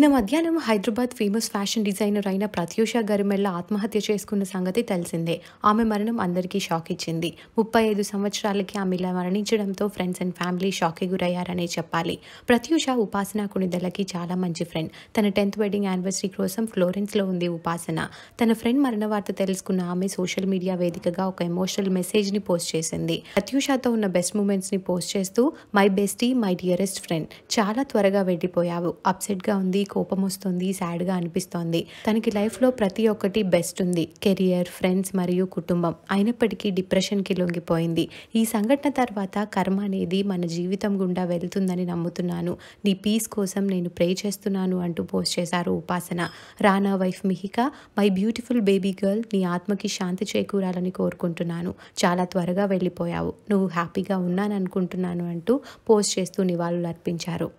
నిన్న మధ్యాహ్నం Hyderabad famous fashion designer అయిన ప్రత్యూష గరిమెల్ల ఆత్మహత్య చేసుకున్న సంగతి తెలిసిందే ఆమె మరణం అందరికీ షాక్ ఇచ్చింది ముప్పై ఐదు సంవత్సరాలకి ఆమె ఇలా మరణించడంతో ఫ్రెండ్స్ అండ్ ఫ్యామిలీ షాక్కి గురయ్యారనే చెప్పాలి ప్రత్యూష ఉపాసన కొనిదలకి చాలా మంచి ఫ్రెండ్ తన టెన్త్ వెడ్డింగ్ యానివర్సరీ కోసం ఫ్లోరెన్స్లో ఉంది ఉపాసన తన ఫ్రెండ్ మరణ వార్త తెలుసుకున్న ఆమె సోషల్ మీడియా వేదికగా ఒక ఎమోషనల్ మెసేజ్ని పోస్ట్ చేసింది ప్రత్యూషతో ఉన్న బెస్ట్ మూమెంట్స్ని పోస్ట్ చేస్తూ my bestie my dearest friend చాలా త్వరగా వెళ్ళిపోయావు అప్సెట్గా ఉంది కోపం వస్తుంది సాడ్గా అనిపిస్తోంది తనకి లైఫ్లో ప్రతి ఒక్కటి బెస్ట్ ఉంది కెరియర్ ఫ్రెండ్స్ మరియు కుటుంబం అయినప్పటికీ డిప్రెషన్కి లొంగిపోయింది ఈ సంఘటన తర్వాత కర్మ అనేది మన జీవితం గుండా వెళ్తుందని నమ్ముతున్నాను నీ పీస్ కోసం నేను ప్రే చేస్తున్నాను అంటూ పోస్ట్ చేశారు Upasana Rana wife Mihika my beautiful baby girl నీ ఆత్మకి శాంతి చేకూరాలని కోరుకుంటున్నాను చాలా త్వరగా వెళ్ళిపోయావు నువ్వు హ్యాపీగా ఉన్నాననుకుంటున్నాను అంటూ పోస్ట్ చేస్తూ నివాళులు అర్పించారు